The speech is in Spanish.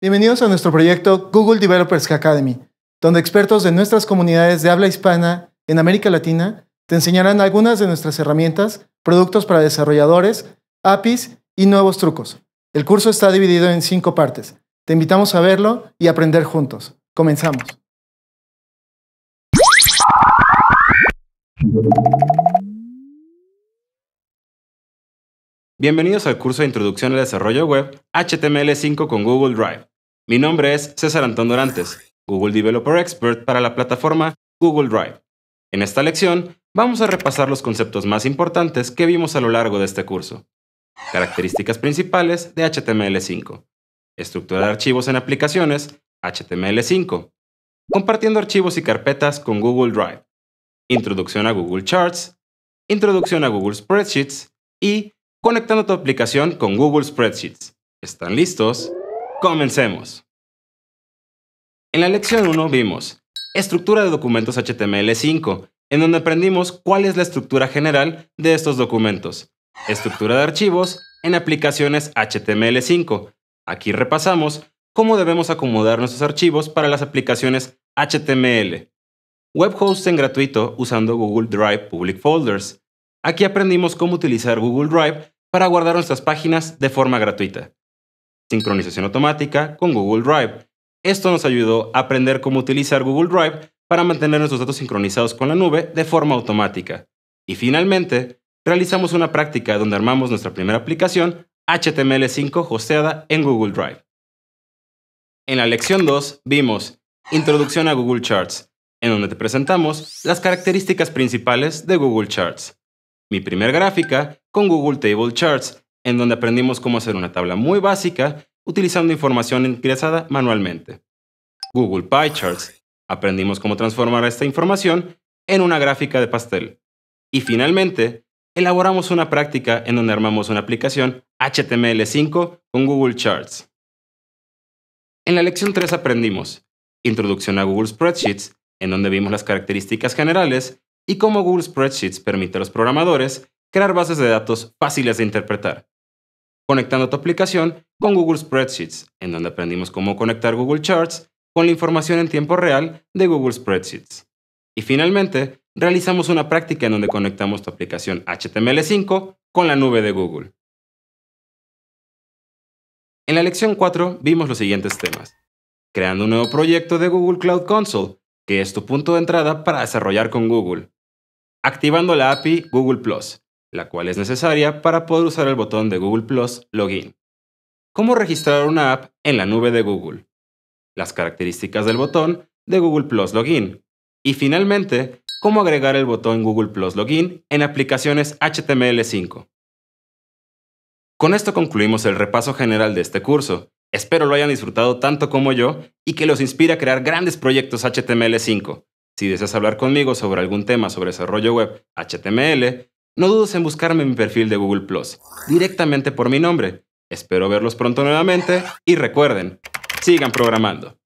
Bienvenidos a nuestro proyecto Google Developers Academy, donde expertos de nuestras comunidades de habla hispana en América Latina te enseñarán algunas de nuestras herramientas, productos para desarrolladores, APIs y nuevos trucos. El curso está dividido en cinco partes. Te invitamos a verlo y aprender juntos. Comenzamos. Bienvenidos al curso de Introducción al Desarrollo Web HTML5 con Google Drive. Mi nombre es César Antón Dorantes, Google Developer Expert para la plataforma Google Drive. En esta lección vamos a repasar los conceptos más importantes que vimos a lo largo de este curso. Características principales de HTML5. estructurar archivos en aplicaciones, HTML5. Compartiendo archivos y carpetas con Google Drive. Introducción a Google Charts. Introducción a Google Spreadsheets. Y conectando tu aplicación con Google Spreadsheets. ¿Están listos? Comencemos. En la lección 1 vimos estructura de documentos HTML5, en donde aprendimos cuál es la estructura general de estos documentos, estructura de archivos en aplicaciones HTML5. Aquí repasamos cómo debemos acomodar nuestros archivos para las aplicaciones HTML. Web hosting gratuito usando Google Drive Public Folders. Aquí aprendimos cómo utilizar Google Drive para guardar nuestras páginas de forma gratuita sincronización automática con Google Drive. Esto nos ayudó a aprender cómo utilizar Google Drive para mantener nuestros datos sincronizados con la nube de forma automática. Y finalmente, realizamos una práctica donde armamos nuestra primera aplicación HTML5 hosteada en Google Drive. En la lección 2 vimos Introducción a Google Charts, en donde te presentamos las características principales de Google Charts. Mi primer gráfica con Google Table Charts, en donde aprendimos cómo hacer una tabla muy básica utilizando información ingresada manualmente. Google Pie Charts. Aprendimos cómo transformar esta información en una gráfica de pastel. Y finalmente, elaboramos una práctica en donde armamos una aplicación HTML5 con Google Charts. En la lección 3 aprendimos Introducción a Google Spreadsheets, en donde vimos las características generales y cómo Google Spreadsheets permite a los programadores crear bases de datos fáciles de interpretar conectando tu aplicación con Google Spreadsheets, en donde aprendimos cómo conectar Google Charts con la información en tiempo real de Google Spreadsheets. Y finalmente, realizamos una práctica en donde conectamos tu aplicación HTML5 con la nube de Google. En la lección 4 vimos los siguientes temas. Creando un nuevo proyecto de Google Cloud Console, que es tu punto de entrada para desarrollar con Google. Activando la API Google la cual es necesaria para poder usar el botón de Google Plus Login. ¿Cómo registrar una app en la nube de Google? Las características del botón de Google Plus Login. Y finalmente, cómo agregar el botón Google Plus Login en aplicaciones HTML5. Con esto concluimos el repaso general de este curso. Espero lo hayan disfrutado tanto como yo y que los inspire a crear grandes proyectos HTML5. Si deseas hablar conmigo sobre algún tema sobre desarrollo web HTML, no dudes en buscarme en mi perfil de Google Plus, directamente por mi nombre. Espero verlos pronto nuevamente y recuerden, sigan programando.